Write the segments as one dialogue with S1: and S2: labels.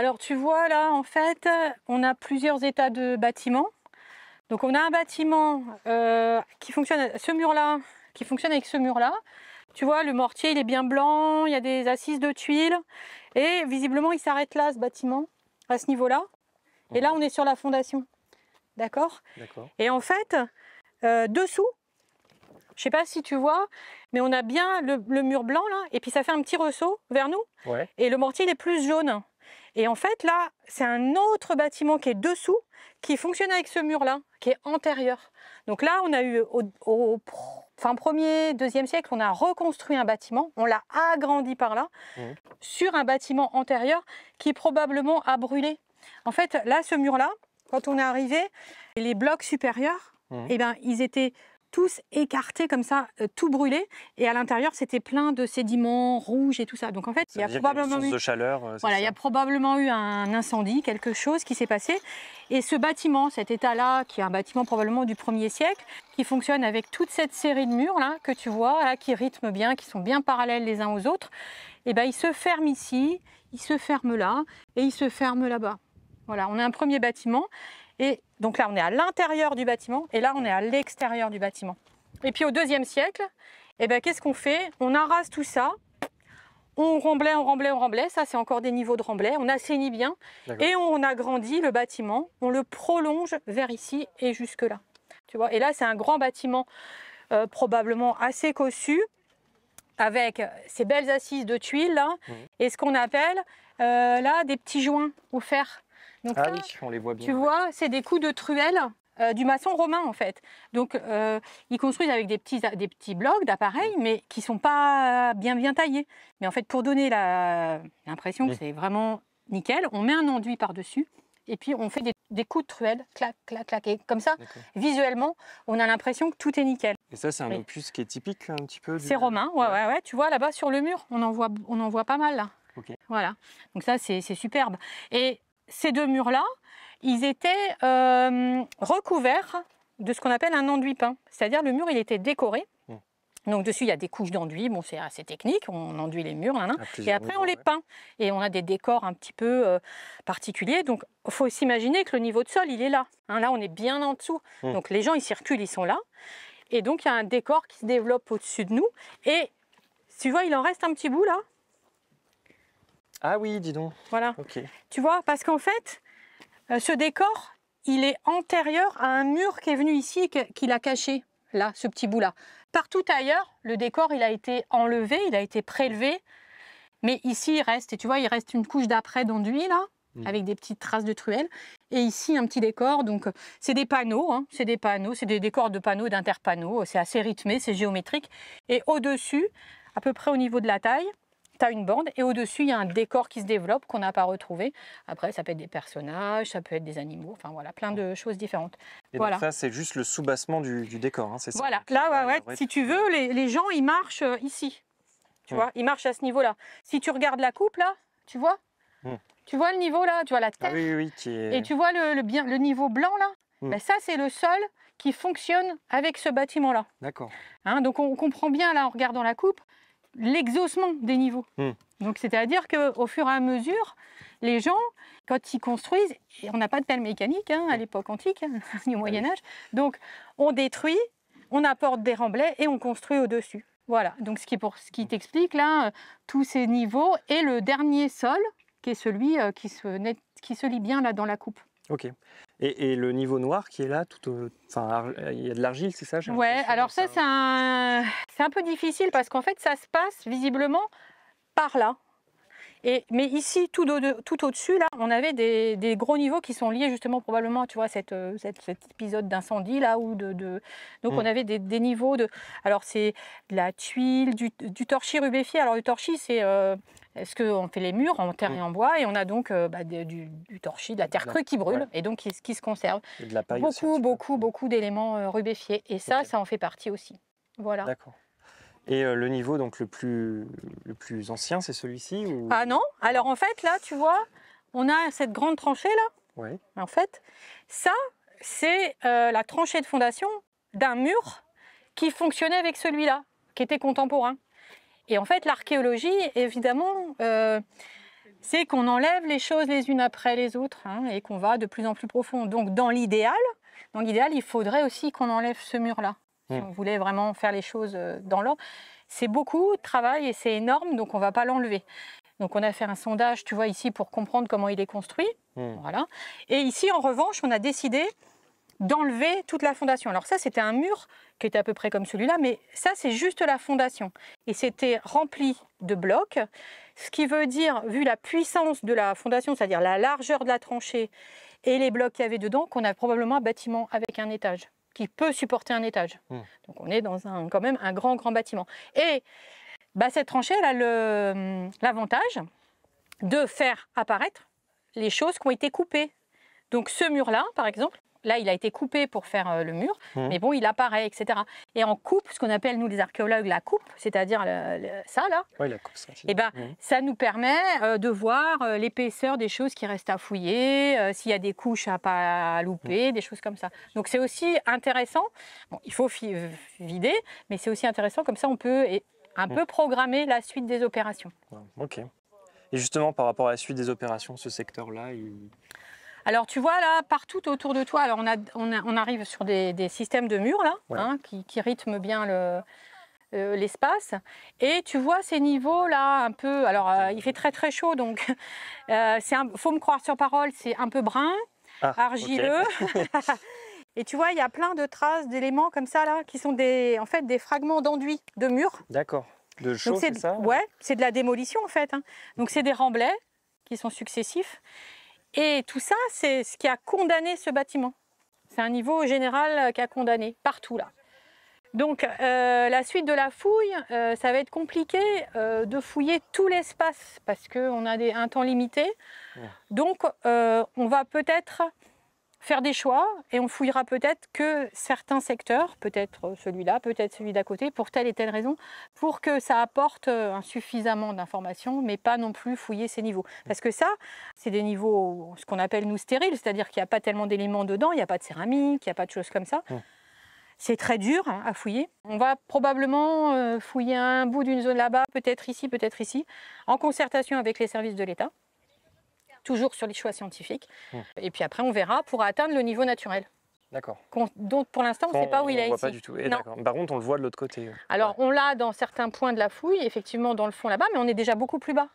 S1: Alors tu vois là, en fait, on a plusieurs états de bâtiments. Donc on a un bâtiment euh, qui fonctionne, ce mur-là, qui fonctionne avec ce mur-là. Tu vois, le mortier, il est bien blanc, il y a des assises de tuiles. Et visiblement, il s'arrête là, ce bâtiment, à ce niveau-là. Et là, mhm. on est sur la fondation. D'accord Et en fait, euh, dessous, je sais pas si tu vois, mais on a bien le, mur blanc là, et puis ça fait un petit ressaut vers nous. Et le mortier, il est plus jaune. Et en fait, là, c'est un autre bâtiment qui est dessous, qui fonctionne avec ce mur-là, qui est antérieur. Donc là, on a eu au, 1 fin premier, deuxième siècle, on a reconstruit un bâtiment, on l'a agrandi par là, mmh. sur un bâtiment antérieur qui probablement a brûlé. En fait, là, ce mur-là, quand on est arrivé, les blocs supérieurs, mmh. eh ben, ils étaient tous écartés comme ça, euh, tout brûlé. Et à l'intérieur, c'était plein de sédiments rouges et tout ça. Donc en fait, il y a probablement eu... de chaleur. Euh, voilà, il y a probablement eu un incendie, quelque chose qui s'est passé. Et ce bâtiment, cet état-là, qui est un bâtiment probablement du 1er siècle, qui fonctionne avec toute cette série de murs là que tu vois, qui rythment bien, qui sont bien parallèles les uns aux autres, et eh ben il se ferme ici, il se ferme là et il se ferme là-bas. Voilà, on a un premier bâtiment et donc là, on est à l'intérieur du bâtiment et là, on est à l'extérieur du bâtiment. Et puis au deuxième siècle, eh ben, qu'est-ce qu'on fait On arrase tout ça, on remblait, on remblait, on remblait. Ça, c'est encore des niveaux de remblai. On assainit bien et on agrandit le bâtiment. On le prolonge vers ici et jusque-là. Tu vois Et là, c'est un grand bâtiment euh, probablement assez cossu avec ces belles assises de tuiles mmh. et ce qu'on appelle euh, là des petits joints au fer. Donc ah
S2: oui, on les voit bien. Tu
S1: vois, c'est des coups de truelle euh, du maçon romain en fait. Donc euh, ils construisent avec des petits, des petits blocs d'appareils, mais qui sont pas bien bien taillés. Mais en fait, pour donner l'impression que c'est vraiment nickel, on met un enduit par-dessus et puis on fait des, coups de truelle, clac, clac, clac. Et comme ça, visuellement, on a l'impression que tout est nickel. Et ça,
S2: c'est un opus qui est typique un petit peu C'est
S1: romain, ouais, ouais, ouais, Tu vois, là-bas, sur le mur, on en voit, on en voit pas mal, là. Ok. Voilà. Donc ça, c'est superbe. Et ces deux murs-là, ils étaient euh, recouverts de ce qu'on appelle un enduit peint. C'est-à-dire le mur, il était décoré. Hmm. Donc dessus, il y a des couches d'enduit, bon, c'est assez technique, on enduit les murs, et après on les peint. Et on a des décors un petit peu euh, particuliers, donc il faut s'imaginer que le niveau de sol, il est là. Hein. là, on est bien en dessous, hmm. donc les gens, ils circulent, ils sont là. Et donc il y a un décor qui se développe au-dessus de nous, et tu vois, il en reste un petit bout là, ah oui, dis donc. Voilà. Ok. Tu vois, parce qu'en fait, euh, ce décor, il est antérieur à un mur qui est venu ici et qu'il a caché, là, ce petit bout-là. Partout ailleurs, le décor, il a été enlevé, il a été prélevé, mais ici, il reste. Et tu vois, il reste une couche d'après d'enduit, là, hein, mm. avec des petites traces de truelle. Et ici, un petit décor. Donc, euh, c'est des panneaux, hein, c'est des panneaux, c'est des décors de panneaux, d'interpanneaux. C'est assez rythmé, c'est géométrique. Et au-dessus, à peu près au niveau de la taille, tu as une bande et au-dessus, il y a un décor qui se développe qu'on n'a pas retrouvé. Après, ça peut être des personnages, ça peut être des animaux, enfin voilà, plein de choses différentes. Et voilà. donc ça,
S2: c'est juste le soubassement du, du décor, hein, c'est ça Voilà, hein, là, si tu
S1: veux, les, gens, ils marchent euh, ici. Tu hmm. vois, ils marchent à ce niveau-là. Si tu regardes la coupe, là, tu vois hmm. Tu vois le niveau là, tu vois la ah tête
S2: oui, oui, qui est... Et tu
S1: vois le, bien, le niveau blanc là hmm. ben Ça, c'est le sol qui fonctionne avec ce bâtiment-là. D'accord. Hein, donc on comprend bien là en regardant la coupe l'exhaussement des niveaux. Hmm. Donc, c'est-à-dire qu'au fur et à mesure, les gens, quand ils construisent, on n'a pas de pelle mécanique hein, à l'époque antique, ni hein, au Moyen-Âge, donc on détruit, on apporte des remblais et on construit au-dessus. Voilà, donc ce qui, pour, ce qui t'explique là, euh, tous ces niveaux, et le dernier sol, qui est celui euh, qui, se, qui se lit bien là dans la coupe.
S2: Ok. Et, le niveau noir qui est là, tout, enfin, il y a de l'argile, c'est ça Ouais,
S1: alors ça, c'est un... un peu difficile parce qu'en fait, ça se passe visiblement par là. Et, mais ici, tout, au-dessus, là, on avait des, gros niveaux qui sont liés justement probablement, tu vois, cette, euh, cet épisode d'incendie là ou de, donc hmm. on avait des, niveaux de. Alors c'est de la tuile, du, torchis rubéfié. Alors le torchis, c'est euh, parce qu'on fait les murs en terre et mm. en bois, et on a donc euh, bah, du, torchis, de la terre crue qui brûle, et donc qui, se conserve.
S2: la paille beaucoup,
S1: beaucoup, beaucoup, d'éléments euh, rubéfiés. Et ça, ça en fait partie aussi. Voilà. D'accord.
S2: Et euh, le niveau donc le plus, le plus ancien, c'est celui-ci
S1: Ah non Alors en fait, là, tu vois, on a cette grande tranchée là. Oui. En fait, ça, c'est la tranchée de fondation d'un mur qui fonctionnait avec celui-là, qui était contemporain. Et en fait, l'archéologie, évidemment, euh, c'est qu'on enlève les choses les unes après les autres hein, et qu'on va de plus en plus profond. Donc, dans l'idéal, dans l'idéal, il faudrait aussi qu'on enlève ce mur-là. Si hmm. on voulait vraiment faire les choses euh, dans l'ordre, c'est beaucoup de travail et c'est énorme, donc on ne va pas l'enlever. Donc on a fait un sondage, tu vois, ici pour comprendre comment il est construit. Hmm. Voilà. Et ici, en revanche, on a décidé d'enlever toute la fondation. Alors ça, c'était un mur qui était à peu près comme celui-là, mais ça, c'est juste la fondation. Et c'était rempli de blocs, ce qui veut dire, vu la puissance de la fondation, c'est-à-dire la largeur de la tranchée et les blocs qu'il y avait dedans, qu'on a probablement un bâtiment avec un étage, qui peut supporter un étage. Hmm. Donc on est dans un, quand même un grand, grand bâtiment. Et bah, cette tranchée, elle a hmm, l'avantage de faire apparaître les choses qui ont été coupées. Donc ce mur-là, par exemple, Là, il a été coupé pour faire euh, le mur, mmh. mais bon, il apparaît, etc. Et en coupe, ce qu'on appelle, nous les archéologues, la coupe, c'est-à-dire ça, là, la coupe, ça, et eh ben, mmh. ça nous permet euh, de voir euh, l'épaisseur des choses qui restent à fouiller, s'il y a des couches à pas louper, mmh. des choses comme ça. Donc c'est aussi intéressant, bon, il faut vider, mais c'est aussi intéressant, comme ça on peut un peu programmer la suite des opérations.
S2: Ok. Et justement, par rapport à la suite des opérations, ce secteur-là, il...
S1: Alors tu vois là, partout autour de toi, alors on, arrive sur des, systèmes de murs là, hein, qui, rythment bien euh, l'espace. Et tu vois ces niveaux là un peu. Alors euh, il fait très très chaud donc il euh, faut me croire sur parole, c'est un peu brun, ah, argileux. Et tu vois, il y a plein de traces d'éléments comme ça là qui sont des en fait des fragments d'enduit de murs.
S2: D'accord. De chaud, c'est
S1: Ouais, c'est de la démolition en fait. Hein. Donc c'est des remblais qui sont successifs. Et tout ça, c'est ce qui a condamné ce bâtiment. C'est un niveau général euh, qui a condamné, partout là. Donc euh, la suite de la fouille, euh, ça va être compliqué de fouiller tout l'espace parce qu'on a un temps limité. Donc on va peut-être faire des choix et on fouillera peut-être que certains secteurs, peut-être celui-là, peut-être celui d'à côté, pour telle et telle raison, pour que ça apporte euh, suffisamment d'informations, mais pas non plus fouiller ces niveaux. Parce que ça, c'est des niveaux, ce qu'on appelle nous stériles, c'est-à-dire qu'il n'y a pas tellement d'éléments dedans, il n'y a pas de céramique, il n'y a pas de choses comme ça. Mmh. C'est très dur hein, à fouiller. On va probablement euh, fouiller un bout d'une zone là-bas, peut-être ici, peut-être ici, en concertation avec les services de l'État toujours sur les choix scientifiques. Hmm. Et puis après, on verra pour atteindre le niveau naturel. D'accord. Donc pour l'instant, on ne sait pas où il est. On pas du tout. Eh, Par
S2: contre, on le voit de l'autre côté.
S1: Alors on l'a dans certains points de la fouille, effectivement dans le fond là-bas, mais on est déjà beaucoup plus bas.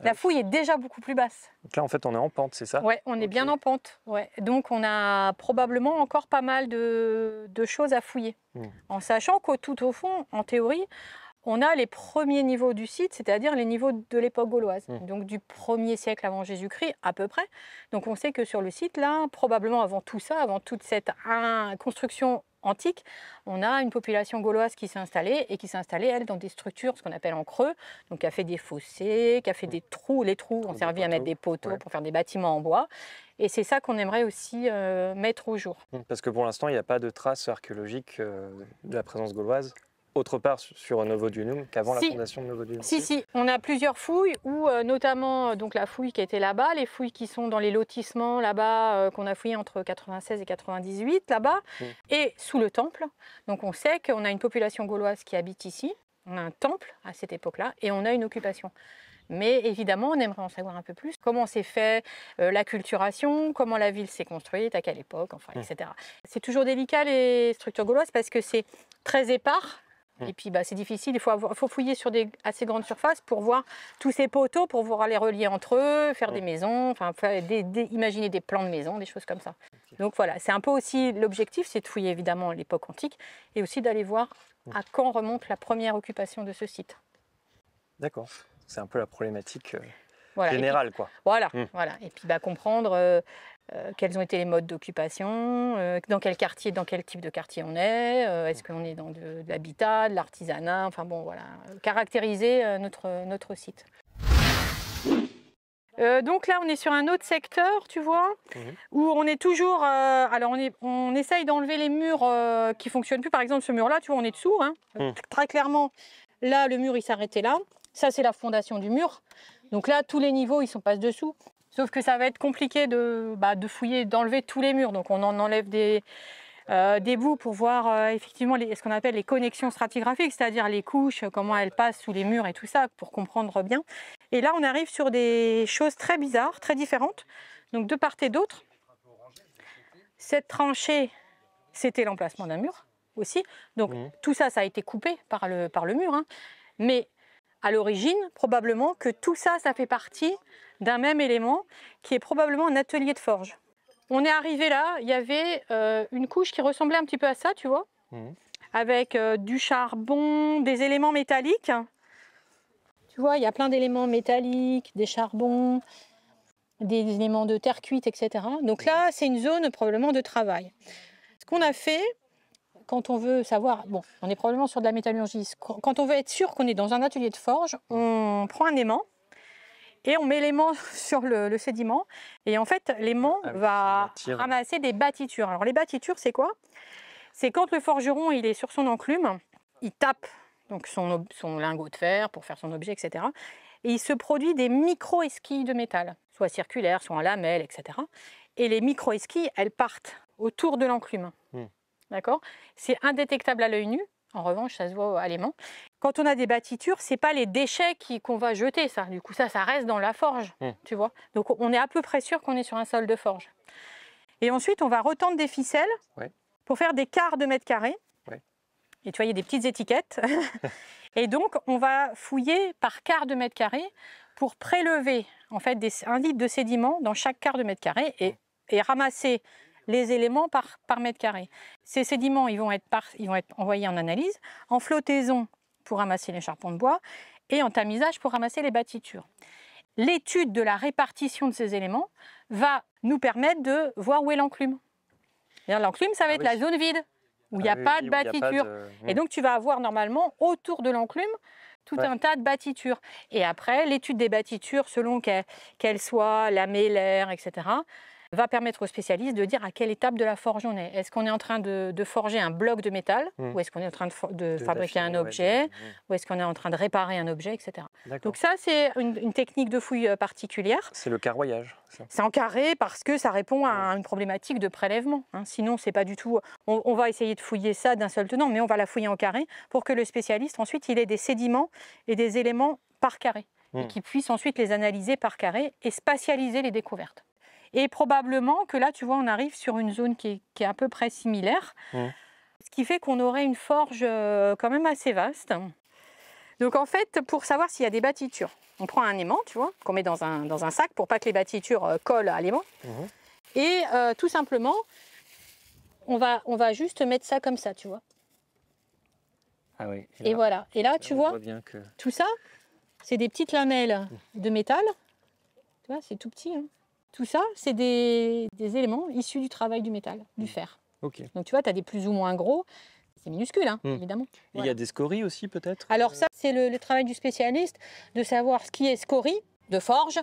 S1: Ah la fouille est déjà beaucoup plus basse.
S2: Donc là, en fait, on est en pente, c'est ça
S1: Ouais, on est bien en pente. Ouais. Donc, on a probablement encore pas mal de, choses à fouiller. Hmm. En sachant qu'au tout au fond, en théorie, on a les premiers niveaux du site, c'est-à-dire les niveaux de l'époque gauloise, mmh. donc du 1er siècle avant Jésus-Christ à peu près. Donc on sait que sur le site, là, probablement avant tout ça, avant toute cette construction antique, on a une population gauloise qui s'est installée et qui s'est installée, elle, dans des structures, ce qu'on appelle en creux, donc qui a fait des fossés, qui a fait des trous. Les trous ont servi à mettre des poteaux pour faire des bâtiments en bois. Et c'est ça qu'on aimerait aussi euh, mettre au jour.
S2: Mmh, parce que pour l'instant, il n'y a pas de traces archéologiques euh, de la présence gauloise autre part sur Novodunum qu'avant la fondation de Novodunum Si, si,
S1: on a plusieurs fouilles, où euh, notamment euh, donc la fouille qui était là-bas, les fouilles qui sont dans les lotissements là-bas, euh, qu'on a fouillées entre 96 et 98 là-bas, mm. et sous le temple. Donc on sait qu'on a une population gauloise qui habite ici, on a un temple à cette époque-là, et on a une occupation. Mais évidemment, on aimerait en savoir un peu plus. Comment s'est fait l'acculturation, la comment la ville s'est construite, à quelle époque, enfin, mm. etc. C'est toujours délicat les structures gauloises parce que c'est très épars Mm. Et puis bah, c'est difficile, il faut, fouiller sur des assez grandes surfaces pour voir tous ces poteaux, pour voir les relier entre eux, faire des mm. maisons, enfin imaginer des plans de maisons, des choses comme ça. Donc voilà, c'est un peu aussi l'objectif, c'est de fouiller évidemment l'époque antique et aussi d'aller voir mm. à quand remonte la première occupation de ce site.
S2: D'accord, c'est un peu la problématique.
S1: Euh, générale quoi. Voilà, voilà. Et puis bah, comprendre euh, euh, quels ont été les modes d'occupation, euh, dans quel quartier, dans quel type de quartier on est, euh, est-ce mm. qu'on est dans de, l'habitat, de l'artisanat, enfin bon voilà, caractériser notre, notre site. donc là, on est sur un autre secteur, tu vois, mhm. où on est toujours. alors, on, est, essaye d'enlever les murs qui fonctionnent plus. Par exemple, ce mur-là, tu vois, on est dessous, hein. mm. très clairement. Là, le mur, il s'arrêtait là. Ça, c'est la fondation du mur. Donc là, tous les niveaux, ils sont passés dessous. Sauf que ça va être compliqué bah, de, fouiller, d'enlever tous les murs. Donc on en enlève des, euh, bouts pour voir euh, effectivement ce qu'on appelle les connexions stratigraphiques, c'est-à-dire les couches, comment elles passent sous les murs et tout ça, pour comprendre bien. Et là, on arrive sur des choses très bizarres, très différentes. Donc de part et d'autre, cette tranchée, c'était l'emplacement d'un mur aussi. Donc mmh. tout ça, ça a été coupé par le, mur. Hein. Mais à l'origine, probablement que tout ça, ça fait partie d'un même élément qui est probablement un atelier de forge. On est arrivé là, il y avait euh, une couche qui ressemblait un petit peu à ça, tu vois, mhm. avec euh, du charbon, des éléments métalliques. Tu vois, il y a plein d'éléments métalliques, des charbons, des éléments de terre cuite, etc. Donc là, mhm. c'est une zone probablement de travail. Ce qu'on a fait, quand on veut savoir, bon, on est probablement sur de la métallurgie, quand on veut être sûr qu'on est dans un atelier de forge, on prend un aimant, et on met l'aimant sur le, sédiment. Et en fait, l'aimant va ramasser des bâtitures. Alors les bâtitures c'est quoi C'est quand le forgeron il est sur son enclume, il tape donc son, lingot de fer pour faire son objet, etc. Et il se produit des micro-esquilles de métal, soit circulaires, soit en lamelles, etc. Et les micro-esquilles, elles partent autour de l'enclume. Hmm. D'accord C'est indétectable à l'œil nu. En revanche, ça se voit à l'aimant quand on a des ce n'est pas les déchets qu'on va jeter, ça. Du coup, ça, ça reste dans la forge, hmm. tu vois. Donc, on est à peu près sûr qu'on est sur un sol de forge. Et ensuite, on va retendre des ficelles pour faire des quarts de mètre carré. Et tu vois, il y a des petites étiquettes. et donc, on va fouiller par quart de mètre carré pour prélever en fait des, un litre de sédiments dans chaque quart de mètre carré et, ramasser les éléments par, mètre carré. Ces sédiments, ils vont, être ils vont être envoyés en analyse. En flottaison, pour ramasser les charpons de bois et en tamisage pour ramasser les bâtitures. L'étude de la répartition de ces éléments va nous permettre de voir où est l'enclume. L'enclume, ça va ah être la zone vide, où il n'y ah a, pas de bâtitures. Et donc, tu vas avoir normalement autour de l'enclume tout un tas de bâtitures. Et après, l'étude des bâtitures, selon qu'elles soient lamellaires, etc., va permettre aux spécialistes de dire à quelle étape de la forge on est. Est-ce qu'on est en train de, forger un bloc de métal, hmm. ou est-ce qu'on est en train de, fabriquer un objet, ou est-ce qu'on est en train de réparer un objet, etc. Donc ça, c'est une, technique de fouille euh, particulière.
S2: C'est le carroyage.
S1: C'est en carré parce que ça répond à une problématique de prélèvement. Hein. Sinon, c'est pas du tout. On, va essayer de fouiller ça d'un seul tenant, mais on va la fouiller en carré pour que le spécialiste ensuite il ait des sédiments et des éléments par carré et hmm. qu'il puisse ensuite les analyser par carré et spatialiser les découvertes. Et probablement que là, tu vois, on arrive sur une zone qui est, à peu près similaire. Mmh. Ce qui fait qu'on aurait une forge euh, quand même assez vaste. Donc en fait, pour savoir s'il y a des bâtitures, on prend un aimant, tu vois, qu'on met dans un, dans un, sac pour pas que les bâtitures euh, collent à l'aimant. Mmh. Et euh, tout simplement, on va, on va juste mettre ça comme ça, tu vois.
S2: Ah oui. Et, voilà. Et là, tu vois,
S1: tout ça, c'est des petites lamelles de métal. Mmh. Tu vois, c'est tout petit. Hein. Tout ça, c'est des, éléments issus du travail du métal, du mmh. fer. Donc tu vois, tu as des plus ou moins gros. C'est minuscule, hein, mmh. évidemment. Il y a des scories aussi, peut-être Alors ça, c'est le, travail du spécialiste, de savoir ce qui est scorie de forge,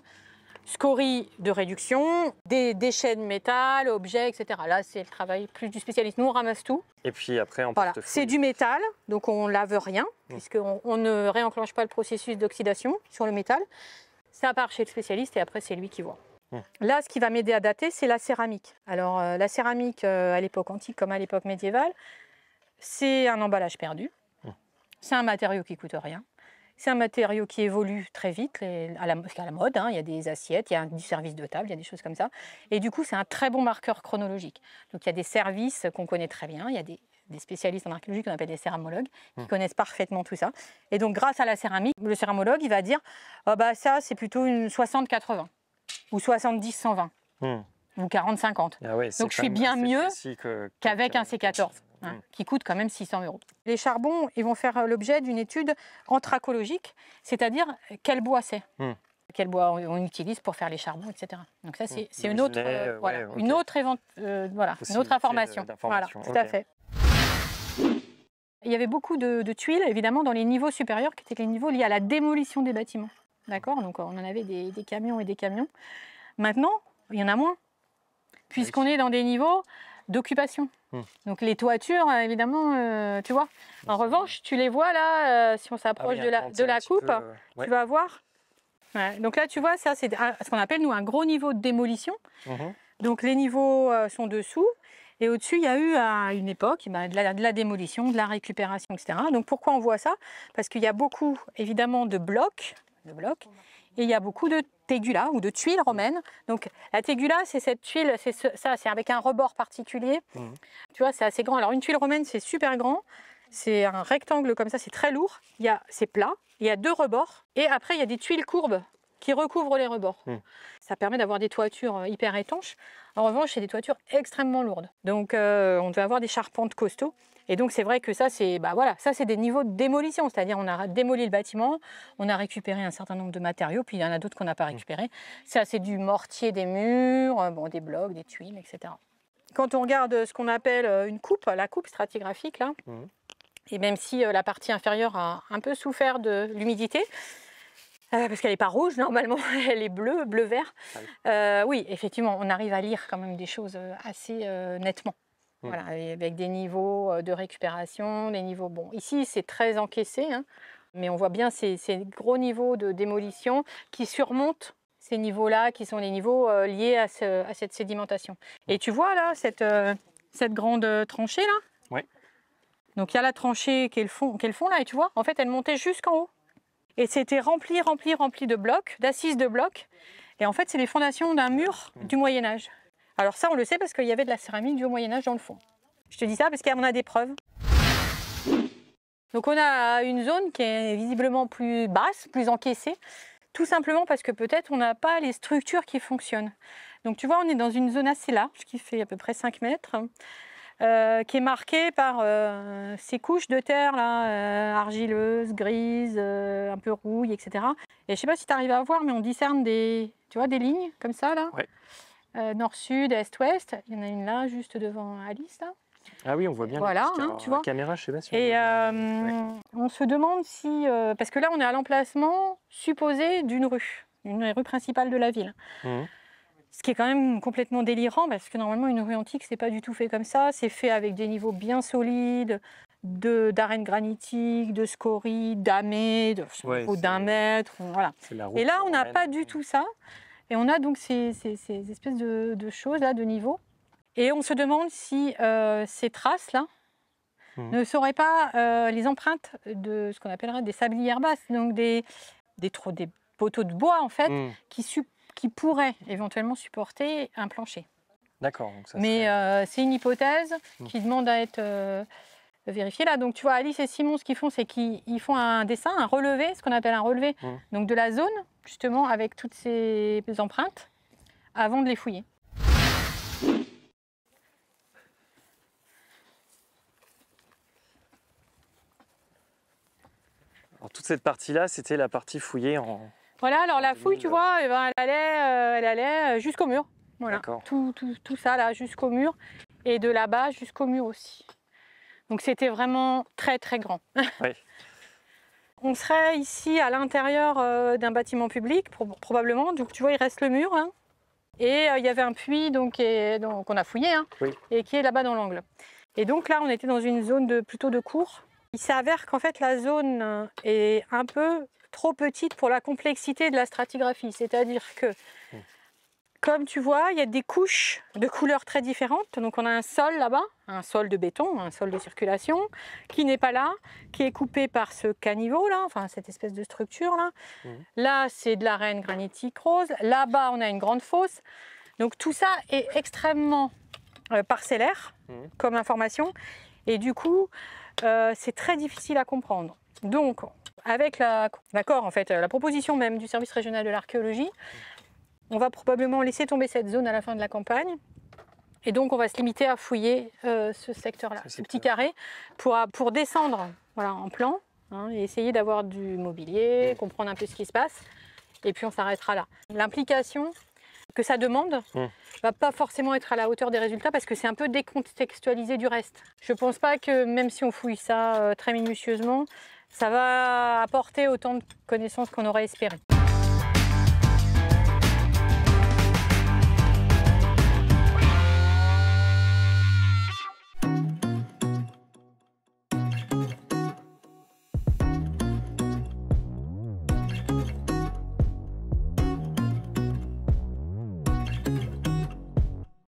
S1: scorie de réduction, des déchets de métal, objets, etc. Là, c'est le travail plus du spécialiste. Nous, on ramasse tout.
S2: Et puis après, on voilà. C'est du
S1: métal, donc on lave rien, mmh. puisque puisqu'on on ne réenclenche pas le processus d'oxydation sur le métal. Ça part chez le spécialiste et après, c'est lui qui voit. Mmh. Là, ce qui va m'aider à dater, c'est la céramique. Alors, euh, la céramique, euh, à l'époque antique comme à l'époque médiévale, c'est un emballage perdu. Mmh. C'est un matériau qui coûte rien. C'est un matériau qui évolue très vite, à, la, mode. Hein. il y a des assiettes, il y a du service de table, il y a des choses comme ça. Et du coup, c'est un très bon marqueur chronologique. Donc, il y a des services qu'on connaît très bien. Il y a des, spécialistes en archéologie qu'on appelle des céramologues, qui mmh. connaissent parfaitement tout ça. Et donc, grâce à la céramique, le céramologue, il va dire ah bah, ça, c'est plutôt une 60-80 ou 70-120 hmm. ou 40-50. Ah Donc je suis bien mieux qu'avec un C14. Hein, hmm. qui coûte quand même 600 euros. Les charbons, ils vont faire l'objet d'une étude anthracologique, c'est-à-dire quel bois c'est, hmm. quel bois on utilise pour faire les charbons, etc. Donc ça, c'est une autre, une autre, une autre information. tout à fait. Il y avait beaucoup de, de tuiles, évidemment, dans les niveaux supérieurs, qui étaient les niveaux liés à la démolition des bâtiments. D'accord Donc euh, on en avait des, camions et des camions. Maintenant, il y en a moins, puisqu'on ah est dans des niveaux d'occupation. Hmm. Donc les toitures, euh, évidemment, euh, tu vois. Ah, en revanche, tu les vois là, si on ah s'approche de la, de la coupe, tu vas voir. Donc là, tu vois, ça, c'est ce qu'on appelle, nous, un gros niveau de démolition. Mhm. Donc les niveaux sont dessous. Et au-dessus, il y a eu à une époque ben, de, la, de, la, démolition, de la récupération, etc. Donc pourquoi on voit ça Parce qu'il y a beaucoup, évidemment, de blocs de bloc. Et il y a beaucoup de tégula ou de tuiles romaines. Donc la tégula, c'est cette tuile, c'est ça, c'est avec un rebord particulier. Mmh. Tu vois, c'est assez grand. Alors une tuile romaine, c'est super grand. C'est un rectangle comme ça, c'est très lourd. Il y a, c'est plat. Il y a deux rebords. Et après, il y a des tuiles courbes qui recouvrent les rebords. Mmh. Ça permet d'avoir des toitures euh, hyper étanches. En revanche, c'est des toitures extrêmement lourdes. Donc, euh, on devait avoir des charpentes costauds. Et donc c'est vrai que ça, c'est bah voilà, ça c'est des niveaux de démolition, c'est-à-dire on a démoli le bâtiment, on a récupéré un certain nombre de matériaux, puis il y en a d'autres qu'on n'a pas mm. récupérés. Ça c'est du mortier des murs, euh, bon, des blocs, des tuiles, etc. Quand on regarde euh, ce qu'on appelle euh, une coupe, la coupe stratigraphique là, mm. et même si la partie inférieure a un peu souffert de l'humidité, parce qu'elle n'est pas rouge normalement, elle est bleue, bleu-vert. Ah oui, effectivement, on arrive à lire quand même des choses assez nettement. Mmh. Voilà, avec des niveaux de récupération, des niveaux. Bon, ici, c'est très encaissé, hein, mais on voit bien ces, gros niveaux de démolition qui surmontent ces niveaux-là, qui sont les niveaux liés à, cette sédimentation. Et tu vois là, cette, grande tranchée là Oui. Donc il y a la tranchée qu'elles font, le fond, là, et tu vois, en fait, elle montait jusqu'en haut. Et c'était rempli, rempli, rempli de blocs, d'assises de blocs. Et en fait, c'est les fondations d'un mur mmh. du Moyen Âge. Alors ça, on le sait parce qu'il y avait de la céramique du Moyen Âge dans le fond. Je te dis ça parce qu'on a des preuves. Donc on a une zone qui est visiblement plus basse, plus encaissée, tout simplement parce que peut-être on n'a pas les structures qui fonctionnent. Donc tu vois, on est dans une zone assez large qui fait à peu près 5 mètres, euh, qui est marquée par euh, ces couches de terre là, euh, argileuses, grises, un peu rouille, etc. Et je ne sais pas si tu arrives à voir, mais on discerne des, tu vois, des lignes comme ça là. Euh, nord-sud, est-ouest. Il y en a une là, juste devant Alice.
S2: Ah oui, on voit bien voilà, hein, tu vois. caméra, je sais pas si
S1: Et euh, on se demande si... Euh, parce que là, on est à l'emplacement supposé d'une rue, une rue principale de la ville. Mhm. Ce qui est quand même complètement délirant, parce que normalement, une rue antique, c'est pas du tout fait comme ça. C'est fait avec des niveaux bien solides, de d'arènes granitiques, de scories, d'amées, de, ouais, d'un mètre. Voilà. Et là, on n'a pas du tout ça. Et on a donc ces, espèces de, choses là, de niveaux. Et on se demande si euh, ces traces là mmh. ne seraient pas euh, les empreintes de ce qu'on appellerait des sablières basses donc des, des, des poteaux de bois en fait, mmh. qui, qui pourraient éventuellement supporter un plancher.
S2: D'accord. Mais
S1: euh, c'est une hypothèse mmh. qui demande à être vérifier là. Donc tu vois, Alice et Simon, ce qu'ils font, c'est qu'ils font un dessin, un relevé, ce qu'on appelle un relevé, mmh. donc de la zone, justement, avec toutes ces empreintes, avant de les fouiller.
S2: Alors, toute cette partie-là, c'était la partie fouillée en...
S1: Voilà, alors la fouille, tu vois, eh ben, elle allait, euh, elle allait euh, jusqu'au mur. Voilà, tout, tout, tout ça là, jusqu'au mur. Et de là-bas jusqu'au mur aussi. Donc c'était vraiment très très grand. On serait ici à l'intérieur euh, d'un bâtiment public, probablement. Donc tu vois, il reste le mur. Hein. Et euh, il y avait un puits donc, qu'on a fouillé, hein, et qui est là-bas dans l'angle. Et donc là, on était dans une zone de, plutôt de cours. Il s'avère qu'en fait, la zone euh, est un peu trop petite pour la complexité de la stratigraphie. C'est-à-dire que mmh. Comme tu vois, il y a des couches de couleurs très différentes. Donc on a un sol là-bas, un sol de béton, un sol de circulation, qui n'est pas là, qui est coupé par ce caniveau là, enfin cette espèce de structure là. Mmh. Là, c'est de l'arène granitique rose. Là-bas, on a une grande fosse. Donc tout ça est extrêmement euh, parcellaire mmh. comme information. Et du coup, euh, c'est très difficile à comprendre. Donc, avec la, en fait, euh, la proposition même du service régional de l'archéologie, on va probablement laisser tomber cette zone à la fin de la campagne. Et donc, on va se limiter à fouiller euh, ce secteur-là, ce, petit carré, pour, descendre voilà, en plan hein, et essayer d'avoir du mobilier, comprendre un peu ce qui se passe. Et puis, on s'arrêtera là. L'implication que ça demande ne hum. va pas forcément être à la hauteur des résultats parce que c'est un peu décontextualisé du reste. Je ne pense pas que même si on fouille ça euh, très minutieusement, ça va apporter autant de connaissances qu'on aurait espéré.